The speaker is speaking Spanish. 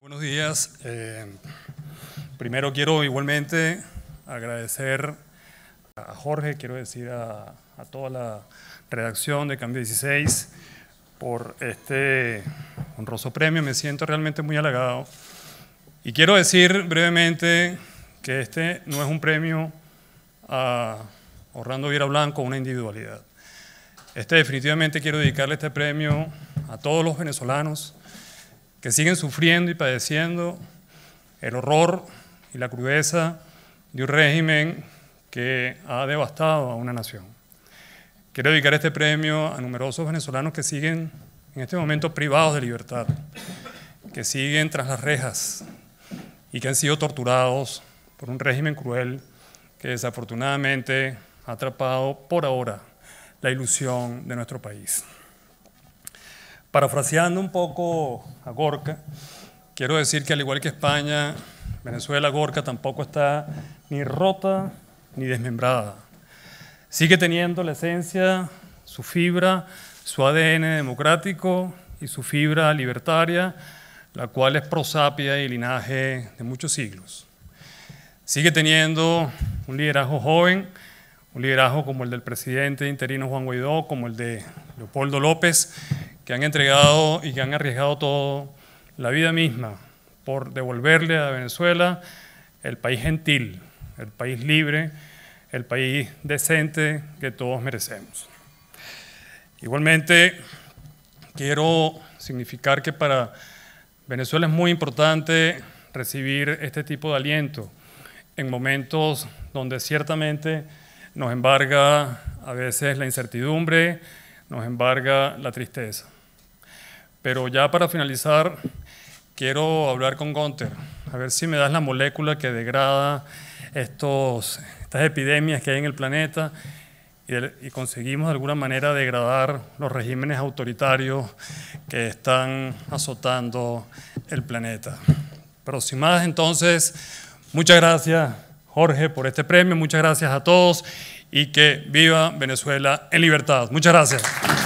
Buenos días. Eh, primero quiero igualmente agradecer a Jorge, quiero decir a, a toda la redacción de Cambio 16 por este honroso premio. Me siento realmente muy halagado. Y quiero decir brevemente que este no es un premio a Orlando Viera Blanco, una individualidad. Este definitivamente quiero dedicarle este premio a todos los venezolanos que siguen sufriendo y padeciendo el horror y la crudeza de un régimen que ha devastado a una nación. Quiero dedicar este premio a numerosos venezolanos que siguen en este momento privados de libertad, que siguen tras las rejas y que han sido torturados por un régimen cruel que desafortunadamente ha atrapado por ahora la ilusión de nuestro país. Parafraseando un poco Gorca Quiero decir que al igual que España, Venezuela, GORCA tampoco está ni rota ni desmembrada. Sigue teniendo la esencia, su fibra, su ADN democrático y su fibra libertaria, la cual es prosapia y linaje de muchos siglos. Sigue teniendo un liderazgo joven, un liderazgo como el del presidente interino Juan Guaidó, como el de Leopoldo López, que han entregado y que han arriesgado toda la vida misma, por devolverle a Venezuela el país gentil, el país libre, el país decente que todos merecemos. Igualmente, quiero significar que para Venezuela es muy importante recibir este tipo de aliento en momentos donde ciertamente nos embarga a veces la incertidumbre, nos embarga la tristeza. Pero ya para finalizar, quiero hablar con Gonter, a ver si me das la molécula que degrada estos, estas epidemias que hay en el planeta y, y conseguimos de alguna manera degradar los regímenes autoritarios que están azotando el planeta. Pero entonces, muchas gracias Jorge por este premio, muchas gracias a todos y que viva Venezuela en libertad. Muchas gracias.